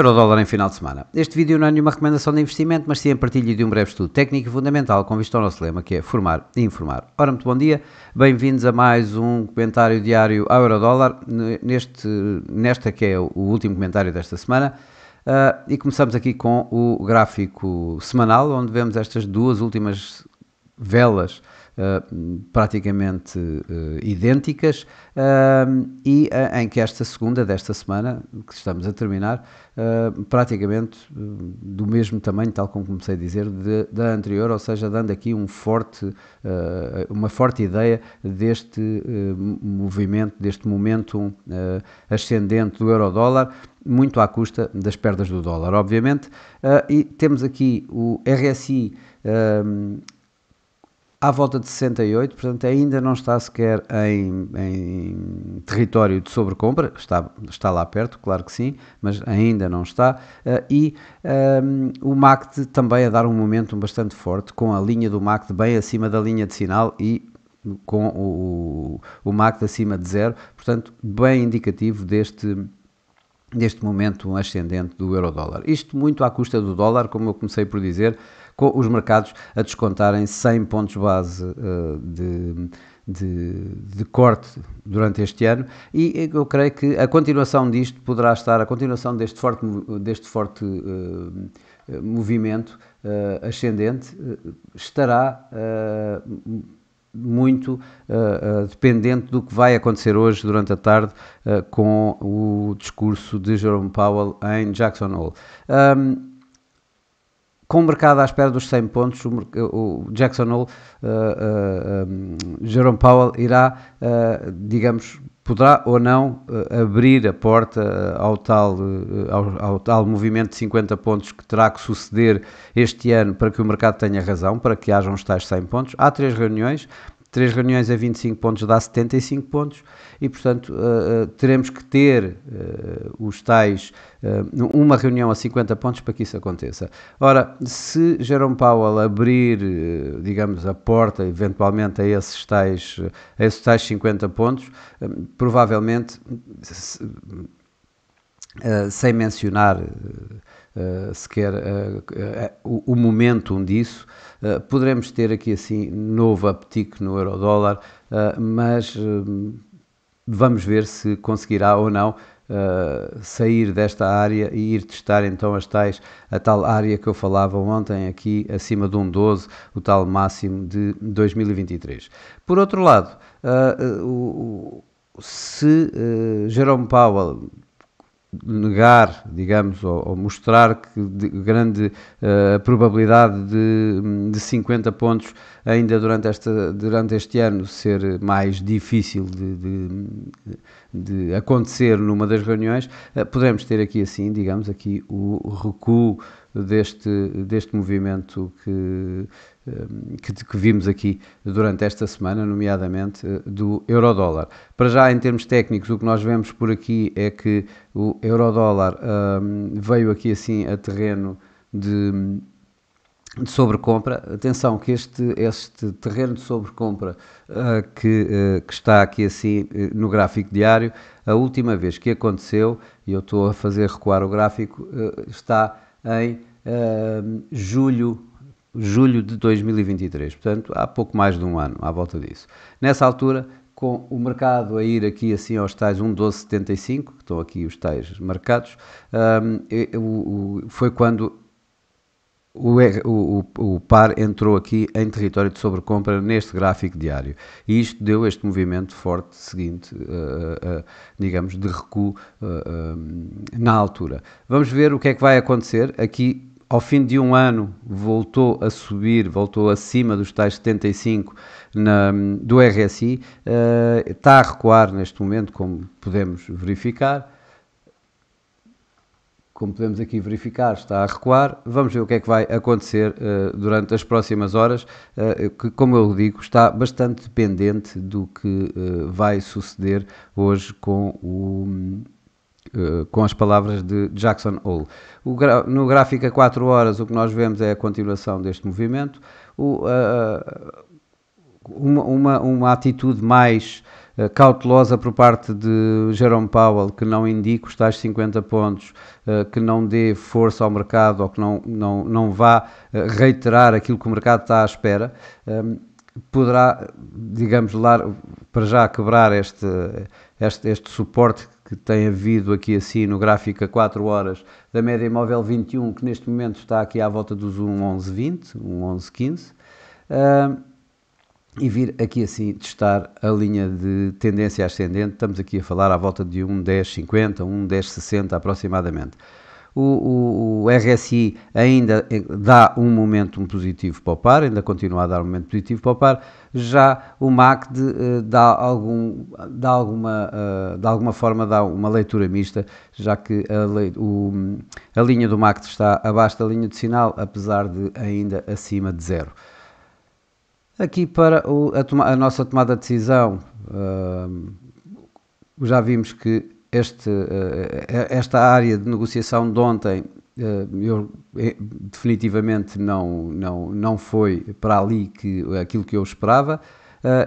Eurodólar em final de semana. Este vídeo não é nenhuma recomendação de investimento, mas sim a partilha de um breve estudo técnico e fundamental com vista ao nosso lema, que é formar e informar. Ora, muito bom dia, bem-vindos a mais um comentário diário ao Eurodólar, neste, nesta que é o último comentário desta semana. Uh, e começamos aqui com o gráfico semanal, onde vemos estas duas últimas velas eh, praticamente uh, idênticas eh, e em que esta segunda desta semana, que estamos a terminar, praticamente do mesmo tamanho, tal como comecei a dizer, de, da anterior, ou seja, dando aqui um forte, uma forte ideia deste movimento, deste momento ascendente do euro-dólar, muito à custa das perdas do dólar, obviamente. Uh, e temos aqui o RSI à volta de 68, portanto ainda não está sequer em, em território de sobrecompra, está, está lá perto, claro que sim, mas ainda não está, eh, e um, ehm, o MACD também a dar um momento bastante forte, com a linha do MACD bem acima da linha de sinal e com o, o MACD acima de zero, portanto bem indicativo deste deste momento ascendente do euro-dólar. Isto muito à custa do dólar, como eu comecei por dizer, com os mercados a descontarem 100 pontos base uh, de. De, de, corte durante este ano e eu creio que a continuação disto poderá estar, a continuação deste forte, deste forte uh, movimento uh, ascendente uh, estará muito dependente do que vai acontecer hoje durante a tarde com o discurso de Jerome Powell em Jackson Hole. Um, com o mercado à espera dos 100 pontos, o, Jackson Hole, uh, uh, um, Jerome Powell irá, uh, digamos, poderá ou não eh, abrir a porta eh, ao tal, ao, ao, tal movimento de 50 pontos que terá que suceder este ano para que o mercado tenha razão, para que hajam os tais 100 pontos. Há três reuniões, Três reuniões a 25 pontos dá 75 pontos e, portanto, uh, teremos que ter uh, os tais uh, uma reunião a 50 pontos para que isso aconteça. Ora, se Jerome Powell abrir, digamos, a porta eventualmente a esses tais, a esses tais 50 pontos, provavelmente. Se, eh, sem mencionar uh, sequer o, o momentum disso, poderemos ter aqui assim novo apetite no euro-dólar, mas vamos ver se conseguirá ou não Uh, sair desta área e ir testar então as tais, a tal área que eu falava ontem aqui, acima de um 12, o tal máximo de 2023. Por outro lado, uh, uh, se Jerome Powell negar, digamos, ou, ou mostrar que grande uh, probabilidade de, de 50 pontos ainda durante, esta, durante este ano ser mais difícil de, de, de acontecer numa das reuniões, uh, ter aqui assim, digamos, aqui o recuo deste, deste movimento que eh, que, que, vimos aqui durante esta semana, nomeadamente eh, do eurodólar. Para já, em termos técnicos, o que nós vemos por aqui é que o eurodólar um, ehm, veio aqui assim a terreno de, de sobrecompra. Atenção que este, este terreno de sobrecompra uh, que, uh, que está aqui assim uh, no gráfico diário, a última vez que aconteceu, e eu estou a fazer recuar o gráfico, está em ehm, julho julho de 2023, portanto há pouco mais de um ano à volta disso. Nessa altura, com o mercado a ir aqui assim aos tais 1,1275, que estão aqui os tais marcados, um, foi quando o, o, o, par entrou aqui em território de sobrecompra neste gráfico diário. E isto deu este movimento forte seguinte, uh, uh, digamos, de recuo uh, na altura. Vamos ver o que é que vai acontecer aqui ao fim de um ano voltou a subir, voltou acima dos tais 75 na, do RSI, uh, eh, está a recuar neste momento, como podemos verificar. Como podemos aqui verificar, está a recuar. Vamos ver o que é que vai acontecer uh, durante as próximas horas, uh, que, como eu digo, está bastante dependente do que vai suceder hoje com o eh, com as palavras de Jackson Hole. no gráfico a 4 horas, o que nós vemos é a continuação deste movimento, o, uh, uma, uma, uma, atitude mais uh, cautelosa por parte de Jerome Powell, que não indica os tais 50 pontos, que não dê força ao mercado ou que não, não, não vá reiterar aquilo que o mercado está à espera. Um, poderá, digamos, lá, para já quebrar este, este, este suporte que tem havido aqui assim no gráfico a 4 horas, da média imóvel 21, que neste momento está aqui à volta dos 1,1120, 1,1115, uh, e vir aqui assim testar a linha de tendência ascendente, estamos aqui a falar à volta de 1,1050, 1,1060 aproximadamente. O, o, o, RSI ainda eh, dá um momento positivo para o par, ainda continua a dar um momento positivo para o par, já o MACD uh, eh, dá, algum, dá alguma, uh, eh, de alguma forma dá uma leitura mista, já que a, lei, o, a linha do MACD está abaixo da linha de sinal, apesar de ainda acima de zero. Aqui para o, a, toma, a, nossa tomada de decisão, uh, já vimos que este, eh, eh, esta área de negociação de ontem eh, eu, definitivamente não, não, não foi para ali que, aquilo que eu esperava.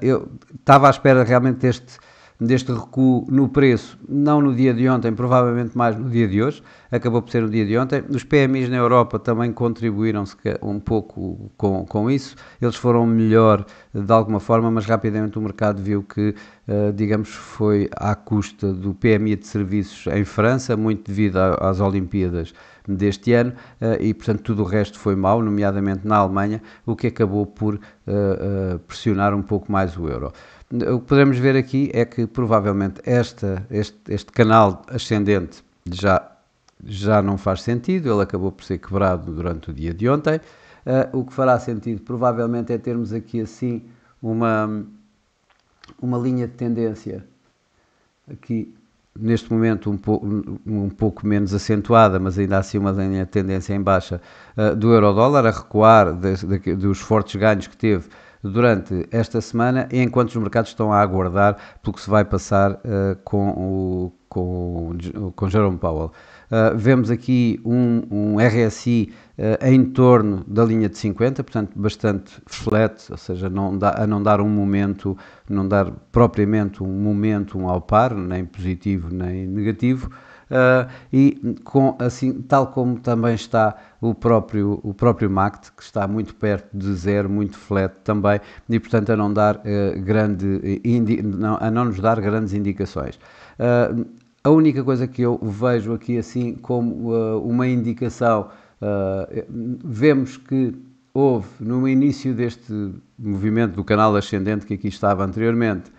Eu estava à espera realmente deste deste recuo no preço, não no dia de ontem, provavelmente mais no dia de hoje, acabou por ser no dia de ontem. Os PMIs na Europa também contribuíram um pouco com, com isso, eles foram melhor de alguma forma, mas rapidamente o mercado viu que, eh, digamos, foi à custa do PMI de serviços em França, muito devido às Olimpíadas deste ano eh, e, portanto, tudo o resto foi mau, nomeadamente na Alemanha, o que acabou por eh, pressionar um pouco mais o euro. O que podemos ver aqui é que provavelmente esta, este, este canal ascendente já, já não faz sentido, ele acabou por ser quebrado durante o dia de ontem. Uh, o que fará sentido provavelmente é termos aqui assim uma, uma linha de tendência aqui neste momento um, po um pouco menos acentuada, mas ainda assim uma linha de tendência em baixa uh, do euro-dólar a recuar de, de, dos fortes ganhos que teve durante esta semana, enquanto os mercados estão a aguardar pelo que se vai passar uh, com, o, com, com Jerome Powell. Uh, vemos aqui um, um RSI uh, eh, em torno da linha de 50, portanto bastante flat, ou seja, não dá, a não dar um momento, não dar propriamente um momento um ao par, nem positivo nem negativo uh, e com, assim, tal como também está o próprio, o próprio MACT, que está muito perto de zero, muito flat também, e portanto a não, dar, uh, grande, eh, indi, não, a não nos dar grandes indicações. Uh, a única coisa que eu vejo aqui assim como uma indicação, eh, vemos que houve no início deste movimento do canal ascendente que aqui estava anteriormente,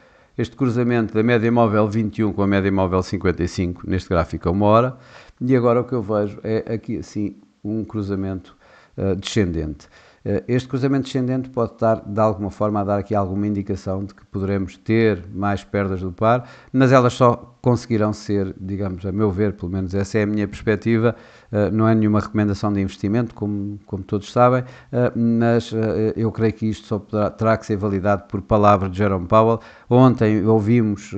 este cruzamento da média móvel 21 com a média móvel 55, neste gráfico a é uma hora, e agora o que eu vejo é aqui assim um cruzamento uh, descendente. Uh, este cruzamento descendente pode estar de alguma forma a dar aqui alguma indicação de que poderemos ter mais perdas do par, mas elas só conseguirão ser, digamos, a meu ver, pelo menos essa é a minha perspectiva, eh, não é nenhuma recomendação de investimento, como, como todos sabem, eh, mas eh, eu creio que isto só terá que ser validado por palavra de Jerome Powell. Ontem ouvimos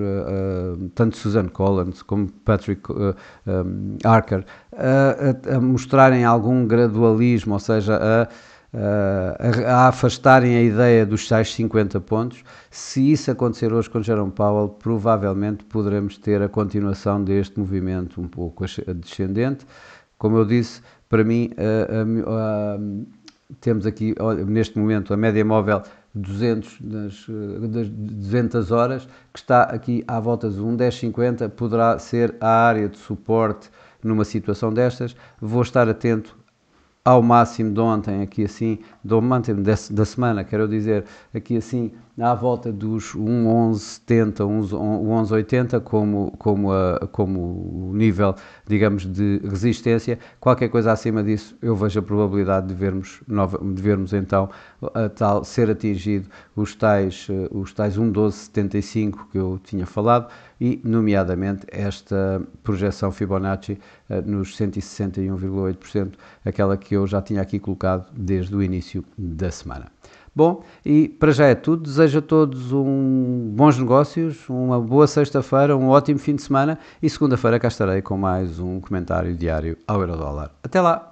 tanto Susan Collins como Patrick Archer a, mostrarem algum gradualismo, ou seja, a a afastarem a ideia dos tais 50 pontos. Se isso acontecer hoje com Jerome Powell, provavelmente poderemos ter a continuação deste movimento um pouco descendente. Como eu disse, para mim, uh, uh, temos aqui, neste momento, a média móvel 200, eh, das, das 200 horas, que está aqui à volta de um 10,50, poderá ser a área de suporte numa situação destas. Vou estar atento ao máximo de ontem, aqui assim, do ontem da semana, quero dizer, aqui assim, à volta dos 1,1170, 1,1180 como, como, como o nível, digamos, de resistência. Qualquer coisa acima disso, eu vejo a probabilidade de vermos, nova, de vermos então a tal, ser atingido os tais, eh, os tais 1,1275 que eu tinha falado e, nomeadamente, esta projeção Fibonacci eh, nos 161,8%, aquela que eu já tinha aqui colocado desde o início da semana. Bom, e para já é tudo. Desejo a todos um bons negócios, uma boa sexta-feira, um ótimo fim de semana e segunda-feira cá estarei com mais um comentário diário ao Eurodólar. Até lá!